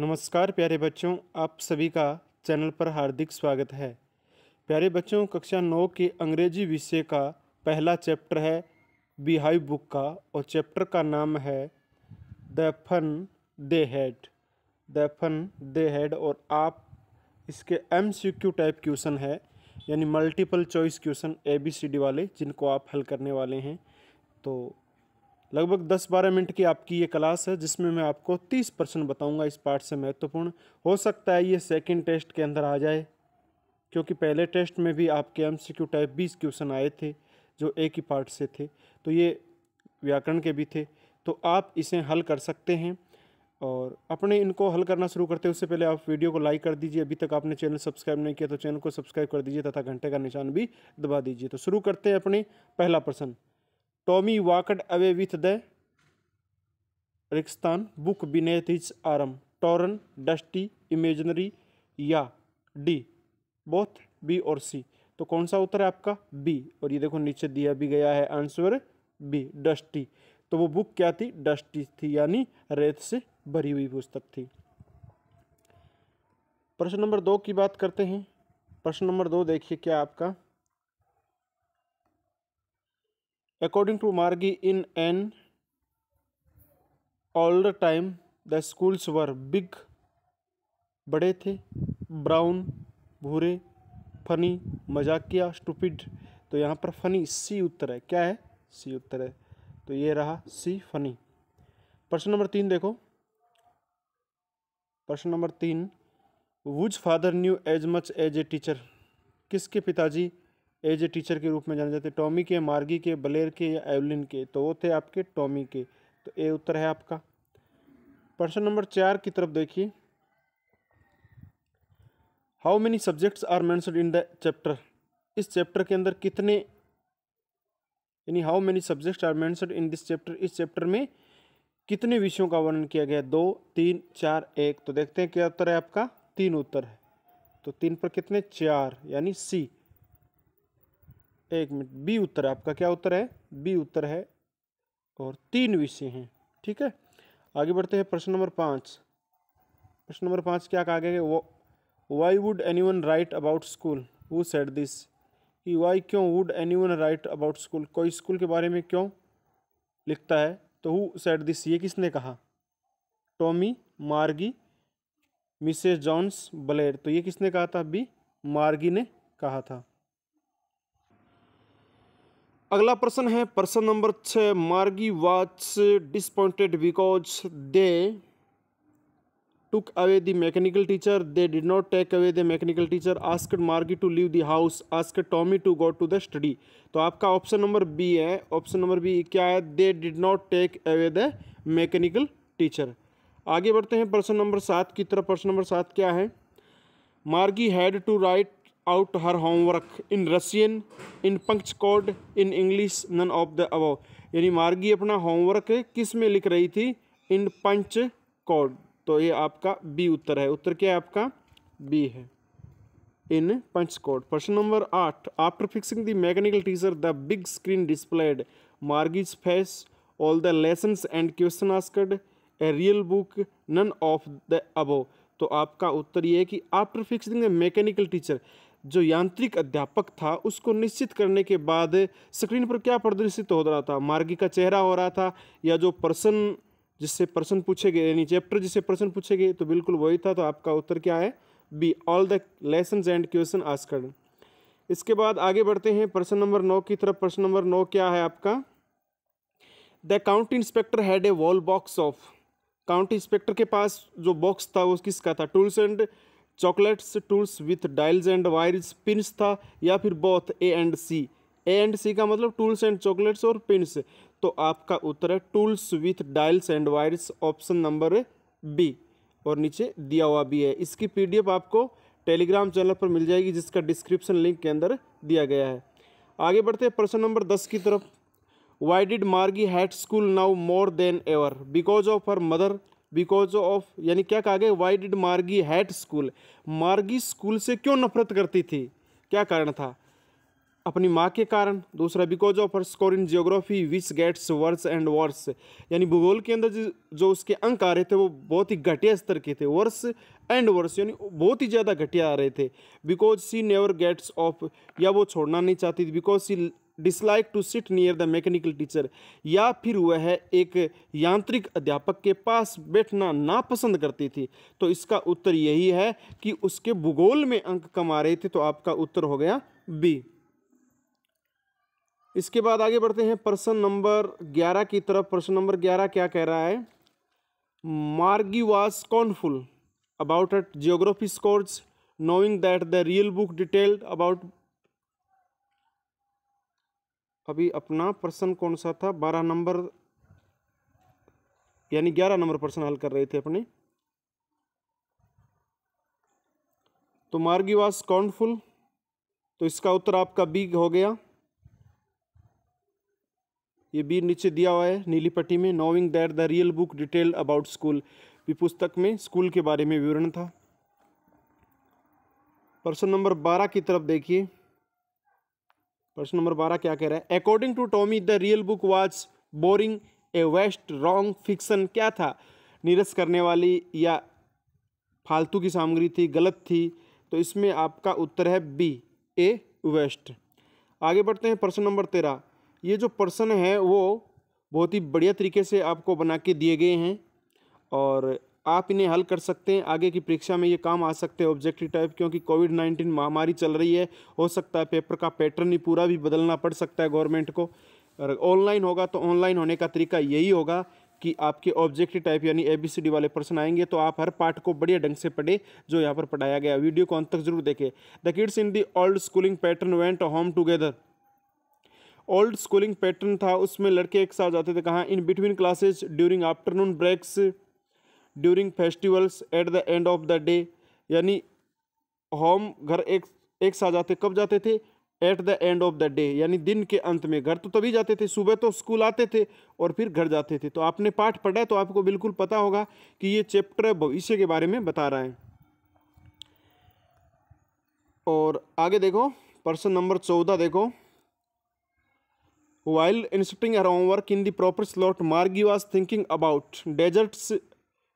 नमस्कार प्यारे बच्चों आप सभी का चैनल पर हार्दिक स्वागत है प्यारे बच्चों कक्षा नौ के अंग्रेजी विषय का पहला चैप्टर है बिहाइव बुक का और चैप्टर का नाम है the fun they had the fun they had और आप इसके M C Q type question है यानी multiple choice question A B C D वाले जिनको आप हल करने वाले हैं तो लगभग 10-12 मिनट की आपकी ये क्लास है जिसमें मैं आपको 30 परसेंट बताऊँगा इस पार्ट से महत्वपूर्ण हो सकता है ये सेकेंड टेस्ट के अंदर आ जाए क्योंकि पहले टेस्ट में भी आपके एम सी क्यू टाइप बीस क्वेश्चन आए थे जो एक ही पार्ट से थे तो ये व्याकरण के भी थे तो आप इसे हल कर सकते हैं और अपने इनको हल करना शुरू करते उससे पहले आप वीडियो को लाइक कर दीजिए अभी तक आपने चैनल सब्सक्राइब नहीं किया तो चैनल को सब्सक्राइब कर दीजिए तथा घंटे का निशान भी दबा दीजिए तो शुरू करते हैं अपने पहला प्रश्न Tommy walked away with the Rixton book beneath his arm torn dusty imaginary या डी बोथ बी और सी तो कौन सा उत्तर है आपका बी और ये देखो नीचे दिया भी गया है आंसर बी डस्टी तो वो बुक क्या थी डस्टी थी यानी रेत से भरी हुई पुस्तक थी प्रश्न नंबर दो की बात करते हैं प्रश्न नंबर दो देखिए क्या आपका According to Margi, in an older time the schools were big, बड़े थे ब्राउन भूरे फनी मजाकिया स्टूपिड तो यहाँ पर फनी सी उत्तर है क्या है सी उत्तर है तो ये रहा सी फनी प्रश्न नंबर तीन देखो प्रश्न नंबर तीन whose father knew as much as a teacher किसके पिताजी एज ए टीचर के रूप में जाने जाते हैं टॉमी के मार्गी के बलेर के या एवलिन के तो वो थे आपके टॉमी के तो ए उत्तर है आपका प्रश्न नंबर चार की तरफ देखिए how many subjects are mentioned in the chapter इस चैप्टर के अंदर कितने यानी how many subjects are mentioned in this chapter इस चैप्टर में कितने विषयों का वर्णन किया गया दो तीन चार एक तो देखते हैं क्या उत्तर है आपका तीन उत्तर है तो तीन पर कितने चार यानी सी एक मिनट बी उत्तर आपका क्या उत्तर है बी उत्तर है और तीन विषय हैं ठीक है आगे बढ़ते हैं प्रश्न नंबर पाँच प्रश्न नंबर पाँच क्या कहा गया वो why would anyone write about school वो सेट दिस कि वाई क्यों would anyone write about school कोई स्कूल के बारे में क्यों लिखता है तो हु सेट दिस ये किसने कहा टॉमी मार्गी मिसेज जॉन्स ब्लेयर तो ये किसने कहा था बी मार्गी ने कहा था अगला प्रश्न है प्रश्न नंबर छ Margie was disappointed because they took away the mechanical teacher they did not take away the mechanical teacher asked Margie to leave the house ask Tommy to go to the study तो आपका option number B है option number B क्या है they did not take away the mechanical teacher आगे बढ़ते हैं प्रश्न number सात की तरफ प्रश्न नंबर सात क्या है Margie had to write out her homework in Russian in punch code in English none of the above यानी मार्गी अपना होमवर्क किस में लिख रही थी इन पंच कोड तो ये आपका बी उत्तर है उत्तर क्या है आपका बी है इन पंच कोड प्रश्न नंबर आठ after fixing the mechanical teacher the big screen displayed Margie's face all the lesson and question asked a real book none of the above तो आपका उत्तर ये है कि after fixing the mechanical teacher जो यांत्रिक अध्यापक था उसको निश्चित करने के बाद स्क्रीन पर क्या प्रदर्शित हो रहा था मार्गी का चेहरा हो रहा था या जो पर्सन जिससे प्रश्न पूछे गए यानी चैप्टर जिससे प्रश्न पूछे गए तो बिल्कुल वही था तो आपका उत्तर क्या है B all the lesson and question asked इसके बाद आगे बढ़ते हैं प्रश्न नंबर नौ की तरफ प्रश्न नंबर नौ क्या है आपका the count inspector had a wall box of count inspector के पास जो बॉक्स था वो किसका था tools and chocolates tools with dials and wires pins था या फिर both A and C A and C का मतलब टूल्स एंड चॉकलेट्स और पिन्स तो आपका उत्तर है tools with dials and wires option number B और नीचे दिया हुआ भी है इसकी पीडीएफ आपको टेलीग्राम चैनल पर मिल जाएगी जिसका डिस्क्रिप्शन लिंक के अंदर दिया गया है आगे बढ़ते हैं प्रश्न नंबर दस की तरफ why did Margie hate school now more than ever because of her mother because of यानी क्या कहा गया why did Margie hate school Margie school से क्यों नफरत करती थी क्या कारण था अपनी माँ के कारण दूसरा because of her score in geography which gets worse and worse यानी भूगोल के अंदर जो उसके अंक आ रहे थे वो बहुत ही घटिया स्तर के थे वर्स एंड वर्स यानी बहुत ही ज़्यादा घटिया आ रहे थे because she never gets off या वो छोड़ना नहीं चाहती थी because she dislike to sit near the mechanical teacher या फिर वह एक यांत्रिक अध्यापक के पास बैठना नापसंद करती थी तो इसका उत्तर यही है कि उसके भूगोल में अंक कम आ रहे थे तो आपका उत्तर हो गया बी इसके बाद आगे बढ़ते हैं प्रश्न नंबर ग्यारह की तरफ प्रश्न नंबर ग्यारह क्या कह रहा है Margie was confused about at geography scores knowing that the real book detailed about अभी अपना प्रश्न कौन सा था बारह नंबर यानी ग्यारह नंबर प्रश्न हल कर रहे थे अपने तो मार्गी वास काउंटफुल तो इसका उत्तर आपका बी हो गया ये बी नीचे दिया हुआ है नीली पट्टी में knowing that the real book detail about school भी पुस्तक में स्कूल के बारे में विवरण था प्रश्न नंबर बारह की तरफ देखिए प्रश्न नंबर बारह क्या कह रहा है according to Tommy the real book was boring a waste wrong fiction क्या था नीरस करने वाली या फालतू की सामग्री थी गलत थी तो इसमें आपका उत्तर है बी ए वेस्ट आगे बढ़ते हैं प्रश्न नंबर तेरह ये जो प्रश्न है वो बहुत ही बढ़िया तरीके से आपको बना के दिए गए हैं और आप इन्हें हल कर सकते हैं आगे की परीक्षा में ये काम आ सकते हैं ऑब्जेक्टिव टाइप क्योंकि कोविड नाइन्टीन महामारी चल रही है हो सकता है पेपर का पैटर्न ही पूरा भी बदलना पड़ सकता है गवर्नमेंट को और ऑनलाइन होगा तो ऑनलाइन होने का तरीका यही होगा कि आपके ऑब्जेक्टिव टाइप यानी ए बी सी डी वाले प्रश्न आएंगे तो आप हर पार्ट को बढ़िया ढंग से पढ़े जो यहाँ पर पढ़ाया गया वीडियो को अंत तक जरूर देखें the kids in the old schooling pattern went home together old schooling pattern था उसमें लड़के एक साथ जाते थे कहाँ in between classes during afternoon breaks during festivals at the end of the day यानी होम घर एक एक साथ जाते कब जाते थे at the end of the day यानी दिन के अंत में घर तो तभी जाते थे सुबह तो स्कूल आते थे और फिर घर जाते थे तो आपने पाठ पढ़ा तो आपको बिल्कुल पता होगा कि ये चैप्टर भविष्य के बारे में बता रहा है और आगे देखो प्रश्न नंबर चौदह देखो while instructing her homework in the proper slot margie was thinking about deserts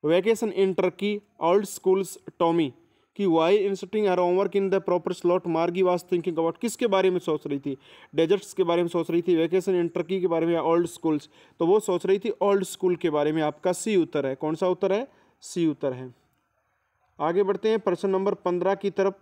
vacation in Turkey old schools Tommy कि while inserting her homework in the proper slot Margie was thinking about किसके बारे में सोच रही थी desserts के बारे में सोच रही थी वैकेशन इन टर्की के बारे में ओल्ड स्कूल्स तो वो सोच रही थी ओल्ड स्कूल के बारे में आपका सी उत्तर है कौन सा उत्तर है सी उत्तर है आगे बढ़ते हैं प्रश्न नंबर पंद्रह की तरफ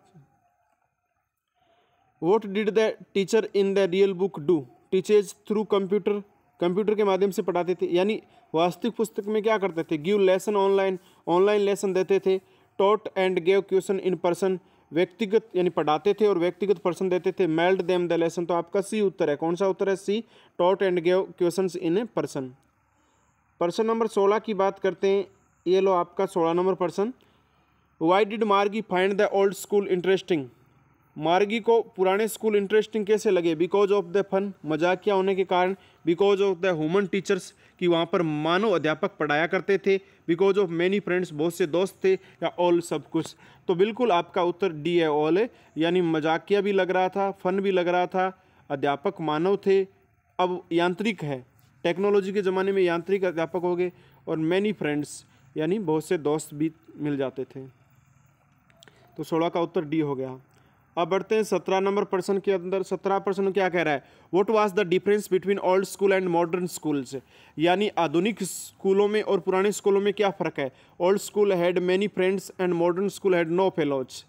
what did the teacher in the real book do teaches through computer computer के माध्यम से पढ़ाते थे यानी वास्तविक पुस्तक में क्या करते थे give lesson online online lesson देते थे taught and gave question in person व्यक्तिगत यानी पढ़ाते थे और व्यक्तिगत पर्सन देते थे मेल्ड देम द लेसन तो आपका सी उत्तर है कौन सा उत्तर है C taught and gave question in person person number सोलह की बात करते हैं ये लो आपका सोलह नंबर person why did Margie find the old school interesting Margie को पुराने स्कूल इंटरेस्टिंग कैसे लगे बिकॉज ऑफ द फन मजाकिया होने के कारण because of the human teachers कि वहाँ पर मानव अध्यापक पढ़ाया करते थे बिकॉज ऑफ मैनी फ्रेंड्स बहुत से दोस्त थे या ऑल सब कुछ तो बिल्कुल आपका उत्तर डी है ऑल है यानी मजाकिया भी लग रहा था फन भी लग रहा था अध्यापक मानव थे अब यांत्रिक है टेक्नोलॉजी के ज़माने में यांत्रिक अध्यापक हो गए और मैनी फ्रेंड्स यानी बहुत से दोस्त भी मिल जाते थे तो सोलह का उत्तर डी हो गया अब बढ़ते हैं सत्रह नंबर प्रश्न के अंदर सत्रह प्रश्न क्या कह रहा है what was the difference between old school and modern schools यानी आधुनिक स्कूलों में और पुराने स्कूलों में क्या फ़र्क है old school had many friends and modern school had no fellows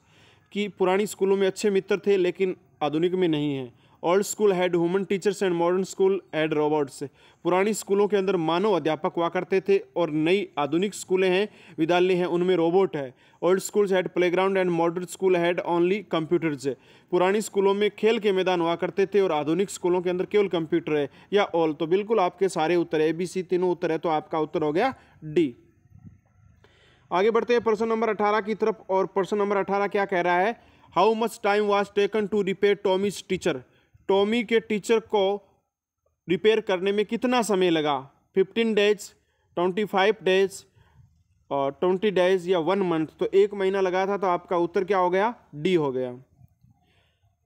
कि पुरानी स्कूलों में अच्छे मित्र थे लेकिन आधुनिक में नहीं है old school had human teachers and modern school had robots पुरानी स्कूलों के अंदर मानव अध्यापक हुआ करते थे और नई आधुनिक स्कूलें हैं विद्यालय हैं उनमें रोबोट है old schools had playground and modern school had only computers है पुरानी स्कूलों में खेल के मैदान हुआ करते थे और आधुनिक स्कूलों के अंदर केवल कंप्यूटर है या ऑल तो बिल्कुल आपके सारे उत्तर ए बी सी तीनों उत्तर है तो आपका उत्तर हो गया डी आगे बढ़ते हैं प्रश्न नंबर अठारह की तरफ और प्रश्न नंबर अठारह क्या कह रहा है how much time was taken to repair Tommy's teacher Tommy के टीचर को रिपेयर करने में कितना समय लगा fifteen days twenty five days और ट्वेंटी डेज या वन मंथ तो एक महीना लगा था तो आपका उत्तर क्या हो गया डी हो गया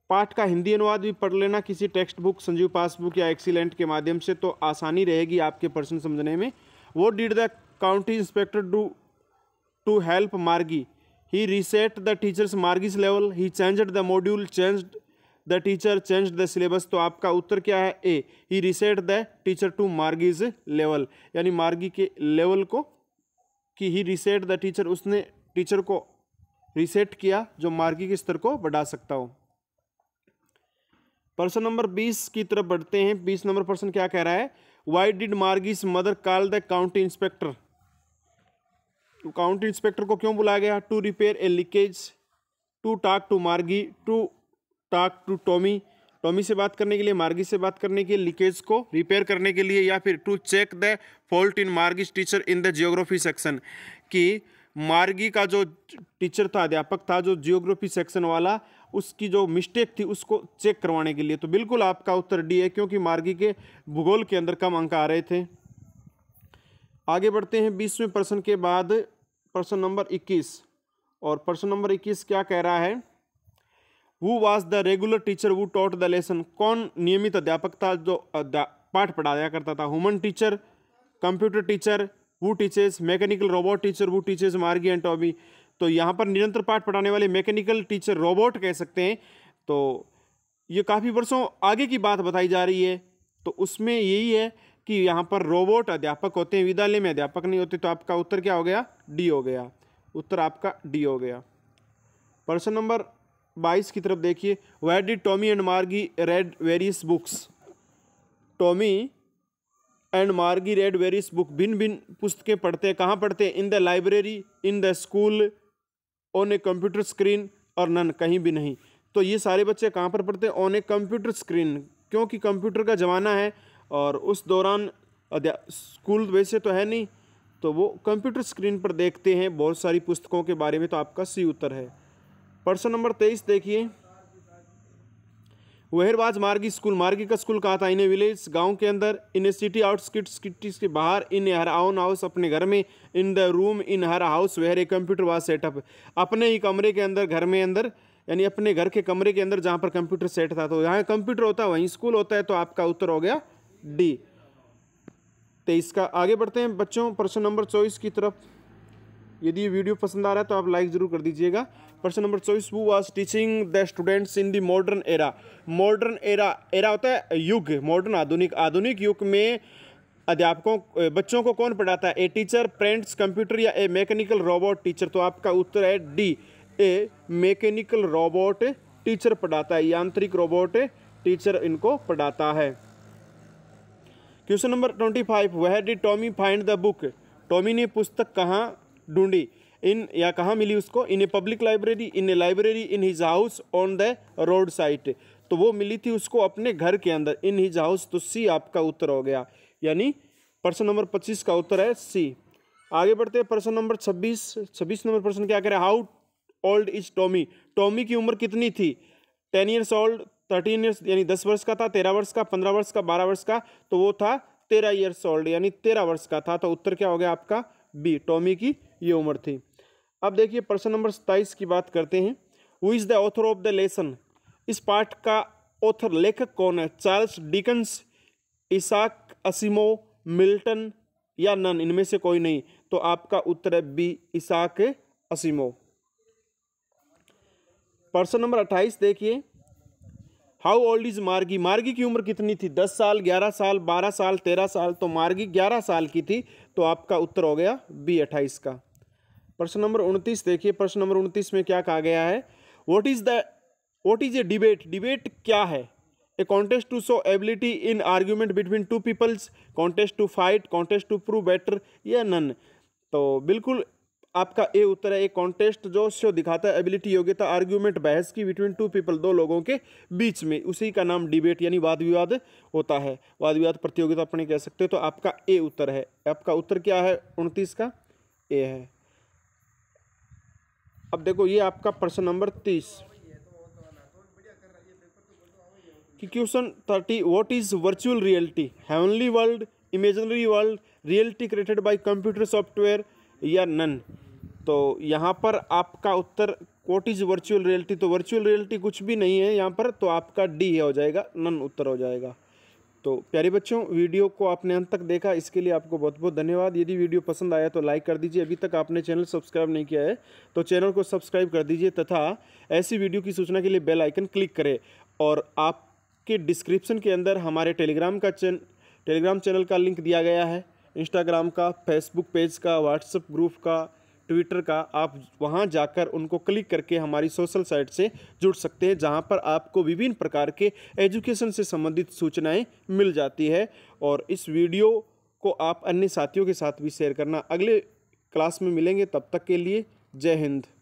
पाठ का हिंदी अनुवाद भी पढ़ लेना किसी टेक्स्ट बुक संजीव पासबुक या एक्सीलेंट के माध्यम से तो आसानी रहेगी आपके प्रश्न समझने में वो did the county inspector do to help Margie he reset the teachers Margie's level he change the module changed the teacher change the syllabus तो आपका उत्तर क्या है A he reset the teacher to Margie's level यानी Margie के level को कि he reset the teacher उसने टीचर को रिसेट किया जो मार्गी के स्तर को बढ़ा सकता हो प्रश्न नंबर बीस की तरफ बढ़ते हैं बीस नंबर प्रश्न क्या कह रहा है why did Margie's mother call the county inspector county inspector को क्यों बुलाया गया to repair a leakage to talk to Margie to talk to Tommy Tommy से बात करने के लिए मार्गी से बात करने के लिए लीकेज को रिपेयर करने के लिए या फिर to check the fault in Margie teacher in the geography section कि मार्गी का जो टीचर था अध्यापक था जो जियोग्राफी सेक्शन वाला उसकी जो मिस्टेक थी उसको चेक करवाने के लिए तो बिल्कुल आपका उत्तर डी है क्योंकि मार्गी के भूगोल के अंदर कम अंक आ रहे थे आगे बढ़ते हैं बीसवें प्रश्न के बाद प्रश्न नंबर इक्कीस और प्रश्न नंबर इक्कीस क्या कह रहा है who was the regular teacher who taught the lesson कौन नियमित अध्यापक था जो पाठ पढ़ाया करता था हुमन टीचर कंप्यूटर टीचर वो टीचर्स मैकेनिकल रोबोट टीचर वो टीचर्स मार्गी एंड टॉबी तो यहाँ पर निरंतर पाठ पढ़ाने वाले मैकेनिकल टीचर रोबोट कह सकते हैं तो ये काफ़ी वर्षों आगे की बात बताई जा रही है तो उसमें यही है कि यहाँ पर रोबोट अध्यापक होते हैं विद्यालय में अध्यापक नहीं होते तो आपका उत्तर क्या हो गया डी हो गया उत्तर आपका डी हो गया प्रश्न नंबर बाईस की तरफ देखिए where did Tommy and Margie read various books Tommy and Margie read various book भिन्न भिन्न पुस्तकें पढ़ते हैं कहाँ पढ़ते हैं in the library in the school on a computer screen और नन कहीं भी नहीं तो ये सारे बच्चे कहाँ पर पढ़ते हैं ऑन ए कंप्यूटर स्क्रीन क्योंकि कंप्यूटर का ज़माना है और उस दौरान स्कूल वैसे तो है नहीं तो वो कंप्यूटर स्क्रीन पर देखते हैं बहुत सारी पुस्तकों के बारे में तो आपका सी उत्तर है प्रश्न नंबर तेईस देखिए वहरबाज मार्गी स्कूल मार्गी का स्कूल कहाँ था इन्हें विलेज गांव के अंदर इन सिटी आउटस्किट्स किट्स के बाहर इन हर आउन हाउस अपने घर में in the room in her house where a computer was set up अपने ही कमरे के अंदर घर में अंदर यानी अपने घर के कमरे के अंदर जहाँ पर कंप्यूटर सेट था तो यहाँ कंप्यूटर होता है वहीं स्कूल होता है तो आपका उत्तर हो गया डी तेईस का आगे बढ़ते हैं बच्चों प्रश्न नंबर चौबीस की तरफ यदि ये वीडियो पसंद आ रहा है तो आप लाइक ज़रूर कर दीजिएगा प्रश्न नंबर चौबीस who was teaching the students in the modern era modern era era होता है युग मॉडर्न आधुनिक आधुनिक युग में अध्यापकों बच्चों को कौन पढ़ाता है ए टीचर प्रिंट्स कंप्यूटर या ए मैकेनिकल रोबोट टीचर तो आपका उत्तर है D a mechanical robot teacher पढ़ाता है यांत्रिक रोबोट टीचर इनको पढ़ाता है question number twenty five where did Tommy find the book Tommy ने पुस्तक कहाँ ढूंढी इन या कहाँ मिली उसको in a public library in a library in his house on the road side तो वो मिली थी उसको अपने घर के अंदर इन हिज हाउस तो सी आपका उत्तर हो गया यानी प्रश्न नंबर पच्चीस का उत्तर है सी आगे बढ़ते हैं प्रश्न नंबर छब्बीस छब्बीस नंबर प्रश्न क्या करें how old is Tommy Tommy की उम्र कितनी थी ten years old thirteen years यानी दस वर्ष का था तेरह वर्ष का पंद्रह वर्ष का बारह वर्ष का तो वो था तेरह ईयर्स ओल्ड यानी तेरह वर्ष का था तो उत्तर क्या हो गया आपका बी टॉमी की ये उम्र थी अब देखिए प्रश्न नंबर सत्ताईस की बात करते हैं who is the author of the lesson इस पाठ का ऑथर लेखक कौन है Charles Dickens Isaac Asimov Milton या नन इनमें से कोई नहीं तो आपका उत्तर है बी इसाक असीमो प्रश्न नंबर अट्ठाईस देखिए हाउ ओल्ड इज मार्गी मार्गी की उम्र कितनी थी दस साल ग्यारह साल बारह साल तेरह साल तो मार्गी ग्यारह साल की थी तो आपका उत्तर हो गया बी अट्ठाईस का प्रश्न नंबर उनतीस देखिए प्रश्न नंबर उनतीस में क्या कहा गया है what is the what is a debate debate क्या है a contest to show ability in argument between two peoples contest to fight contest to prove better या नन तो बिल्कुल आपका ए उत्तर है एक कॉन्टेस्ट जो शो दिखाता है एबिलिटी योग्यता आर्ग्यूमेंट बहस की बिटवीन टू पीपल दो लोगों के बीच में उसी का नाम डिबेट यानी वाद विवाद होता है वाद विवाद प्रतियोगिता अपने कह सकते हो तो आपका ए उत्तर है आपका उत्तर क्या है उनतीस का ए है अब देखो ये आपका प्रश्न नंबर तीस कि question thirty what is virtual reality heavenly world imaginary world reality created by computer software या नन तो यहाँ पर आपका उत्तर वॉट इज वर्चुअल रियलिटी तो वर्चुअल रियलिटी कुछ भी नहीं है यहाँ पर तो आपका डी हो जाएगा नन उत्तर हो जाएगा तो प्यारे बच्चों वीडियो को आपने अंत तक देखा इसके लिए आपको बहुत बहुत धन्यवाद यदि वीडियो पसंद आया तो लाइक कर दीजिए अभी तक आपने चैनल सब्सक्राइब नहीं किया है तो चैनल को सब्सक्राइब कर दीजिए तथा ऐसी वीडियो की सूचना के लिए बेल आइकन क्लिक करें और आपके डिस्क्रिप्शन के अंदर हमारे टेलीग्राम का चैन टेलीग्राम चैनल का लिंक दिया गया है इंस्टाग्राम का फेसबुक पेज का व्हाट्सअप ग्रुप का ट्विटर का आप वहाँ जाकर उनको क्लिक करके हमारी सोशल साइट से जुड़ सकते हैं जहाँ पर आपको विभिन्न प्रकार के एजुकेशन से संबंधित सूचनाएँ मिल जाती है और इस वीडियो को आप अन्य साथियों के साथ भी शेयर करना अगले क्लास में मिलेंगे तब तक के लिए जय हिंद